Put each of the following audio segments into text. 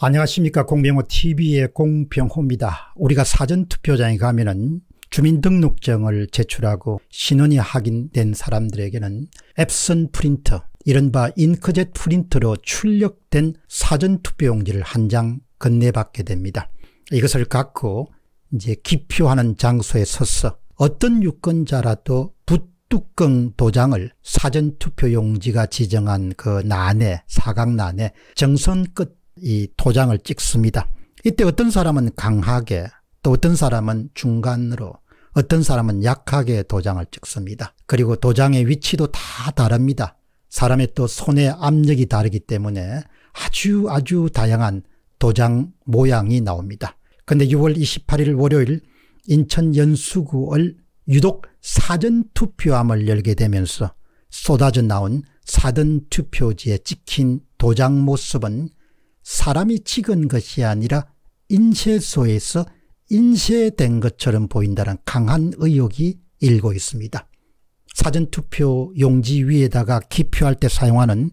안녕하십니까 공병호 tv의 공병호입니다. 우리가 사전투표장에 가면 은 주민등록증을 제출하고 신원이 확인된 사람들에게는 앱슨 프린터 이른바 잉크젯 프린터로 출력된 사전투표용지를 한 장 건네받게 됩니다. 이것을 갖고 이제 기표하는 장소에 서서 어떤 유권자라도 뚜껑 도장을 사전투표용지가 지정한 그 난에 사각난에 정선 끝이 도장을 찍습니다. 이때 어떤 사람은 강하게 또 어떤 사람은 중간으로 어떤 사람은 약하게 도장을 찍습니다. 그리고 도장의 위치도 다 다릅니다. 사람의 또 손의 압력이 다르기 때문에 아주 아주 다양한 도장 모양이 나옵니다. 근데 6월 28일 월요일 인천 연수구을 유독 사전투표함을 열게 되면서 쏟아져 나온 사전투표지에 찍힌 도장 모습은 사람이 찍은 것이 아니라 인쇄소에서 인쇄된 것처럼 보인다는 강한 의혹이 일고 있습니다. 사전투표 용지 위에다가 기표할 때 사용하는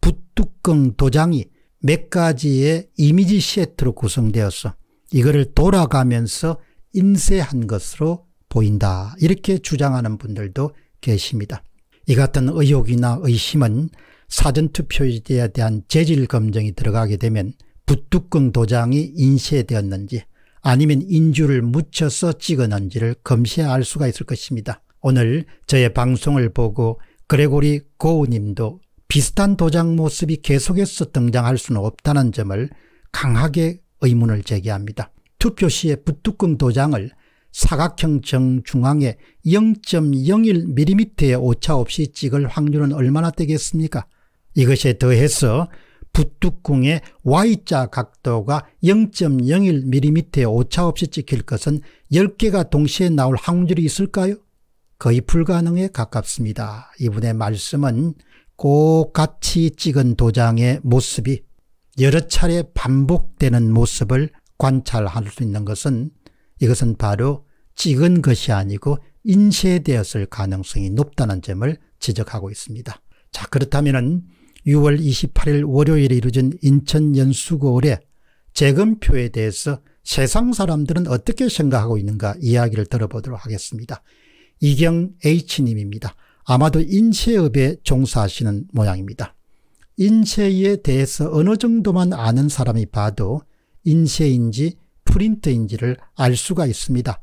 붓뚜껑 도장이 몇 가지의 이미지 세트로 구성되어서 이거를 돌아가면서 인쇄한 것으로 보인다. 이렇게 주장하는 분들도 계십니다. 이 같은 의혹이나 의심은 사전투표에 지 대한 재질 검증이 들어가게 되면 부뚜껑 도장이 인쇄되었는지 아니면 인주를 묻혀서 찍었는지를검시할 수가 있을 것입니다. 오늘 저의 방송을 보고 그레고리 고우님도 비슷한 도장 모습이 계속해서 등장할 수는 없다는 점을 강하게 의문을 제기합니다. 투표 시에 부뚜껑 도장을 사각형 정중앙에 0.01mm의 오차 없이 찍을 확률은 얼마나 되겠습니까? 이것에 더해서 부뚜껑의 Y자 각도가 0.01mm의 오차 없이 찍힐 것은 10개가 동시에 나올 항줄이 있을까요? 거의 불가능에 가깝습니다. 이분의 말씀은 꼭 같이 찍은 도장의 모습이 여러 차례 반복되는 모습을 관찰할 수 있는 것은 이것은 바로 찍은 것이 아니고 인쇄되었을 가능성이 높다는 점을 지적하고 있습니다. 자 그렇다면 6월 28일 월요일에 이루어진 인천 연수구 올해 재검표에 대해서 세상 사람들은 어떻게 생각하고 있는가 이야기를 들어보도록 하겠습니다. 이경 H님입니다. 아마도 인쇄업에 종사하시는 모양입니다. 인쇄에 대해서 어느 정도만 아는 사람이 봐도 인쇄인지 프린트인지를 알 수가 있습니다.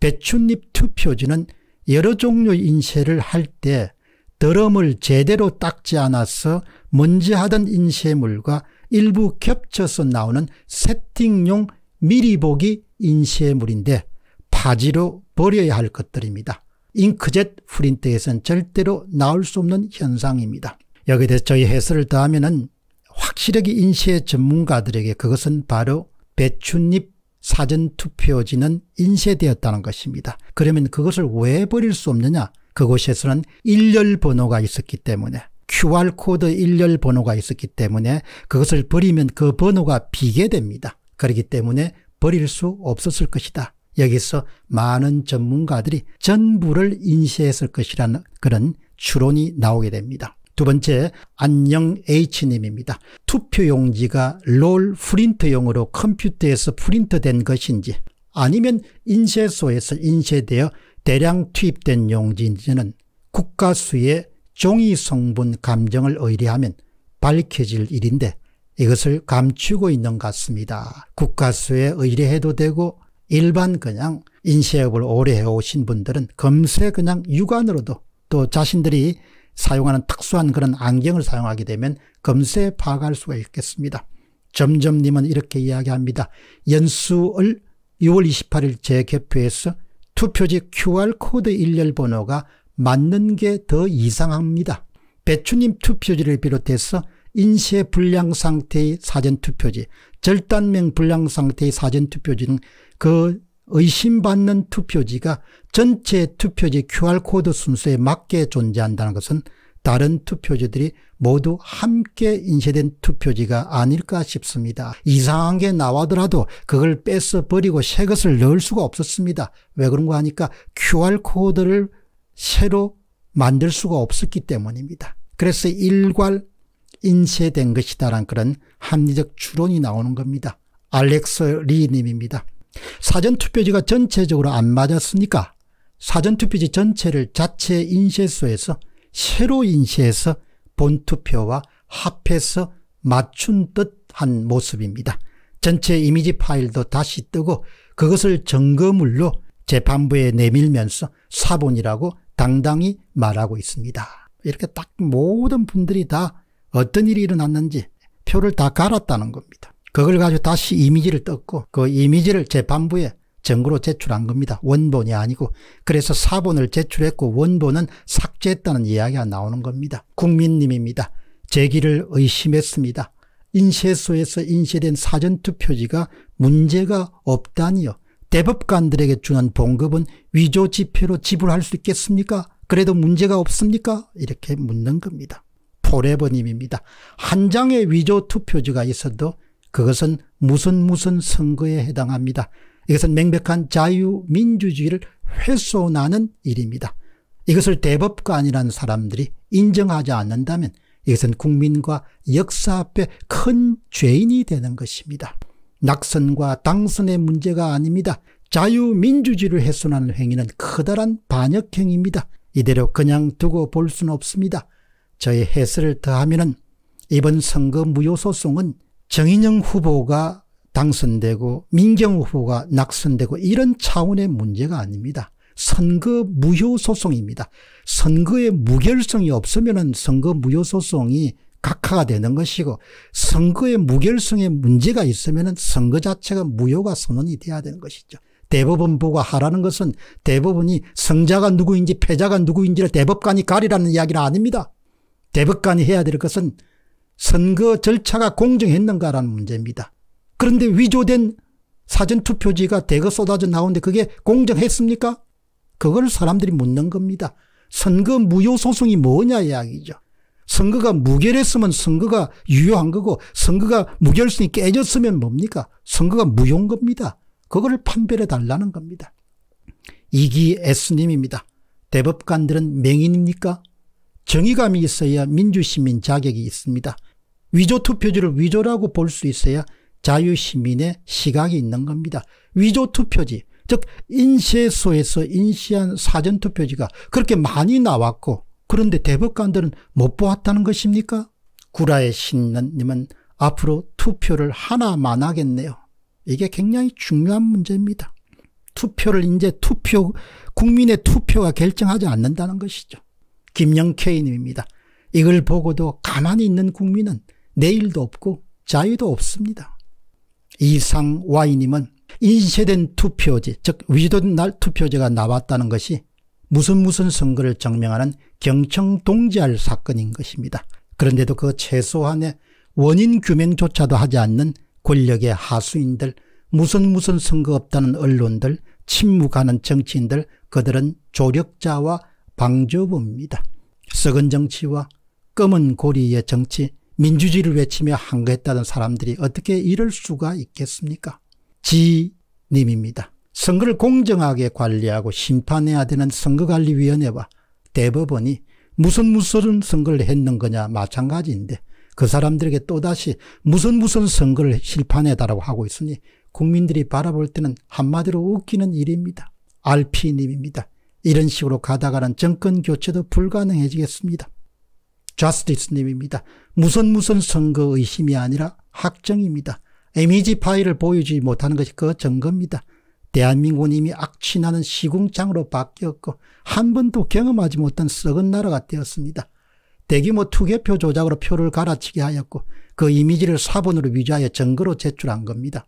배춧잎 투표지는 여러 종류 인쇄를 할때 드럼을 제대로 닦지 않아서 먼지 하던 인쇄물과 일부 겹쳐서 나오는 세팅용 미리 보기 인쇄물인데 파지로 버려야 할 것들입니다. 잉크젯 프린트에선 절대로 나올 수 없는 현상입니다. 여기에 대해서 저희 해설을 더하면 은 확실하게 인쇄 전문가들에게 그것은 바로 배춧잎 사전투표지는 인쇄되었다는 것입니다. 그러면 그것을 왜 버릴 수 없느냐 그곳에서는 일렬 번호가 있었기 때문에 QR코드 일렬 번호가 있었기 때문에 그것을 버리면 그 번호가 비게됩니다. 그렇기 때문에 버릴 수 없었을 것이다. 여기서 많은 전문가들이 전부를 인쇄했을 것이라는 그런 추론이 나오게 됩니다. 두 번째 안녕 H님입니다. 투표용지가 롤 프린트용으로 컴퓨터에서 프린트된 것인지 아니면 인쇄소에서 인쇄되어 대량 투입된 용지인지는 국가수의 종이 성분 감정을 의뢰하면 밝혀질 일인데 이것을 감추고 있는 것 같습니다. 국가수에 의뢰해도 되고 일반 그냥 인쇄업을 오래 해오신 분들은 검색 그냥 육안으로도 또 자신들이 사용하는 특수한 그런 안경을 사용하게 되면 검색 파악할 수가 있겠습니다. 점점님은 이렇게 이야기합니다. 연수을 6월 28일 재개표해서 투표지 QR코드 일렬 번호가 맞는 게 더 이상합니다. 배추님 투표지를 비롯해서 인쇄 불량 상태의 사전투표지, 절단명 불량 상태의 사전투표지 등그 의심받는 투표지가 전체 투표지 QR코드 순서에 맞게 존재한다는 것은 다른 투표지들이 모두 함께 인쇄된 투표지가 아닐까 싶습니다. 이상한 게 나와더라도 그걸 뺏어 버리고 새 것을 넣을 수가 없었습니다. 왜 그런가 하니까 QR코드를 새로 만들 수가 없었기 때문입니다. 그래서 일괄 인쇄된 것이다란 그런 합리적 추론이 나오는 겁니다. 알렉스 리님입니다. 사전투표지가 전체적으로 안 맞았으니까 사전투표지 전체를 자체 인쇄소에서 새로 인쇄해서 본투표와 합해서 맞춘 듯한 모습입니다. 전체 이미지 파일도 다시 뜨고 그것을 증거물로 재판부에 내밀면서 사본이라고 당당히 말하고 있습니다. 이렇게 딱 모든 분들이 다 어떤 일이 일어났는지 표를 다 갈았다는 겁니다. 그걸 가지고 다시 이미지를 떴고 그 이미지를 재판부에 정거로 제출한 겁니다. 원본이 아니고 그래서 사본을 제출했고 원본은 삭제했다는 이야기가 나오는 겁니다. 국민님입니다. 제기를 의심했습니다. 인쇄소에서 인쇄된 사전투표지가 문제가 없다니요. 대법관들에게 주는 봉급은 위조 지표로 지불할 수 있겠습니까? 그래도 문제가 없습니까? 이렇게 묻는 겁니다. 포레버님입니다. 한 장의 위조 투표지가 있어도 그것은 무슨 무슨 선거에 해당합니다. 이것은 명백한 자유민주주의를 훼손하는 일입니다. 이것을 대법관이라는 사람들이 인정하지 않는다면 이것은 국민과 역사 앞에 큰 죄인이 되는 것입니다. 낙선과 당선의 문제가 아닙니다. 자유민주주의를 훼손하는 행위는 커다란 반역행위입니다. 이대로 그냥 두고 볼 수는 없습니다. 저의 해설을 더하면 이번 선거 무효소송은 정인영 후보가 당선되고 민경 호 후보가 낙선되고 이런 차원의 문제가 아닙니다. 선거 무효소송입니다. 선거에 무결성이 없으면 선거 무효소송이 각하가 되는 것이고 선거의 무결성에 문제가 있으면 선거 자체가 무효가 선언이 돼야 되는 것이죠. 대법원보가 하라는 것은 대법원이 성자가 누구인지 패자가 누구인지를 대법관이 가리라는 이야기는 아닙니다. 대법관이 해야 될 것은 선거 절차가 공정했는가라는 문제입니다. 그런데 위조된 사전투표지가 대거 쏟아져 나오는데 그게 공정했습니까? 그걸 사람들이 묻는 겁니다. 선거 무효소송이 뭐냐 이야기죠. 선거가 무결했으면 선거가 유효한 거고 선거가 무결성이 깨졌으면 뭡니까? 선거가 무효인 겁니다. 그거를 판별해 달라는 겁니다. 이기 S님입니다. 대법관들은 맹인입니까? 정의감이 있어야 민주시민 자격이 있습니다. 위조 투표지를 위조라고 볼 수 있어야 자유시민의 시각이 있는 겁니다. 위조투표지 즉 인쇄소에서 인쇄한 사전투표지가 그렇게 많이 나왔고 그런데 대법관들은 못 보았다는 것입니까? 구라의 신님은 앞으로 투표를 하나만 하겠네요. 이게 굉장히 중요한 문제입니다. 투표를 이제 투표 국민의 투표가 결정하지 않는다는 것이죠. 김영케이님입니다. 이걸 보고도 가만히 있는 국민은 내일도 없고 자유도 없습니다. 이상와이님은 인쇄된 투표지 즉 위조된 날 투표지가 나왔다는 것이 무슨 무슨 선거를 증명하는 경청 동지할 사건인 것입니다. 그런데도 그 최소한의 원인 규명조차도 하지 않는 권력의 하수인들 무슨 무슨 선거 없다는 언론들 침묵하는 정치인들 그들은 조력자와 방조부입니다. 썩은 정치와 검은 고리의 정치 민주주의를 외치며 항거했다는 사람들이 어떻게 이럴 수가 있겠습니까? 지님입니다. 선거를 공정하게 관리하고 심판해야 되는 선거관리위원회와 대법원이 무슨 무슨 선거를 했는 거냐 마찬가지인데 그 사람들에게 또다시 무슨 무슨 선거를 실판해다라고 하고 있으니 국민들이 바라볼 때는 한마디로 웃기는 일입니다. RP님입니다. 이런 식으로 가다가는 정권 교체도 불가능해지겠습니다. 저스티스님입니다. 무슨 무슨 선거의 심이 아니라 학정입니다. 이미지 e 파일을 보여주지 못하는 것이 그 증거입니다. 대한민국은 이미 악취나는 시궁창으로 바뀌었고 한 번도 경험하지 못한 썩은 나라가 되었습니다. 대규모 투개표 조작으로 표를 갈아치게 하였고 그 이미지를 사본으로 위조하여 증거로 제출한 겁니다.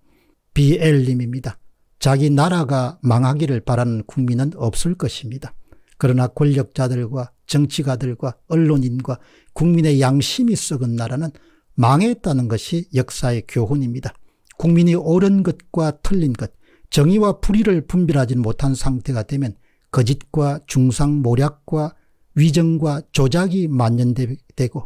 BL님입니다. 자기 나라가 망하기를 바라는 국민은 없을 것입니다. 그러나 권력자들과 정치가들과 언론인과 국민의 양심이 썩은 나라는 망했다는 것이 역사의 교훈입니다. 국민이 옳은 것과 틀린 것, 정의와 불의를 분별하지 못한 상태가 되면 거짓과 중상 모략과 위정과 조작이 만연되고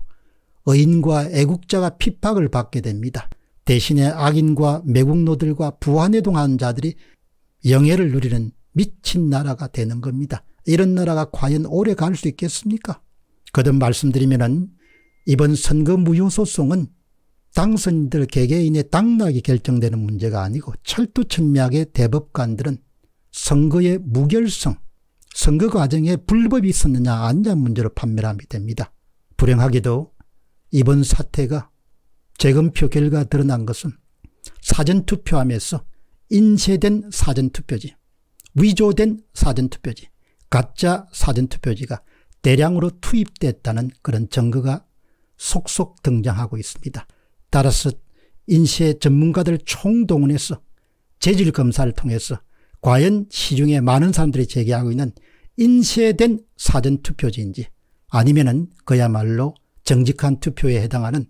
의인과 애국자가 핍박을 받게 됩니다. 대신에 악인과 매국노들과 부하해동하는 자들이 영예를 누리는 미친 나라가 되는 겁니다. 이런 나라가 과연 오래 갈 수 있겠습니까? 거듭 말씀드리면은 이번 선거 무효소송은 당선인들 개개인의 당락이 결정되는 문제가 아니고 철두철미하게 대법관들은 선거의 무결성, 선거 과정에 불법이 있었느냐 아니냐 문제로 판매함이 됩니다. 불행하게도 이번 사태가 재검표 결과 드러난 것은 사전투표함에서 인쇄된 사전투표지, 위조된 사전투표지, 가짜 사전투표지가 대량으로 투입됐다는 그런 증거가 속속 등장하고 있습니다. 따라서 인쇄 전문가들 총동원해서 재질 검사를 통해서 과연 시중에 많은 사람들이 제기하고 있는 인쇄된 사전투표지인지 아니면은 그야말로 정직한 투표에 해당하는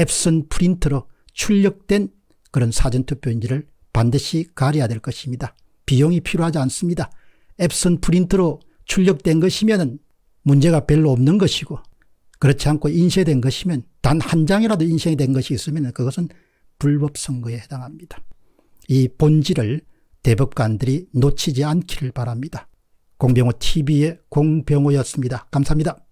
앱슨 프린트로 출력된 그런 사전투표인지를 반드시 가려야 될 것입니다. 비용이 필요하지 않습니다. 앱슨 프린트로 출력된 것이면 문제가 별로 없는 것이고 그렇지 않고 인쇄된 것이면 단 한 장이라도 인쇄된 것이 있으면 그것은 불법 선거에 해당합니다. 이 본질을 대법관들이 놓치지 않기를 바랍니다. 공병호 TV의 공병호였습니다. 감사합니다.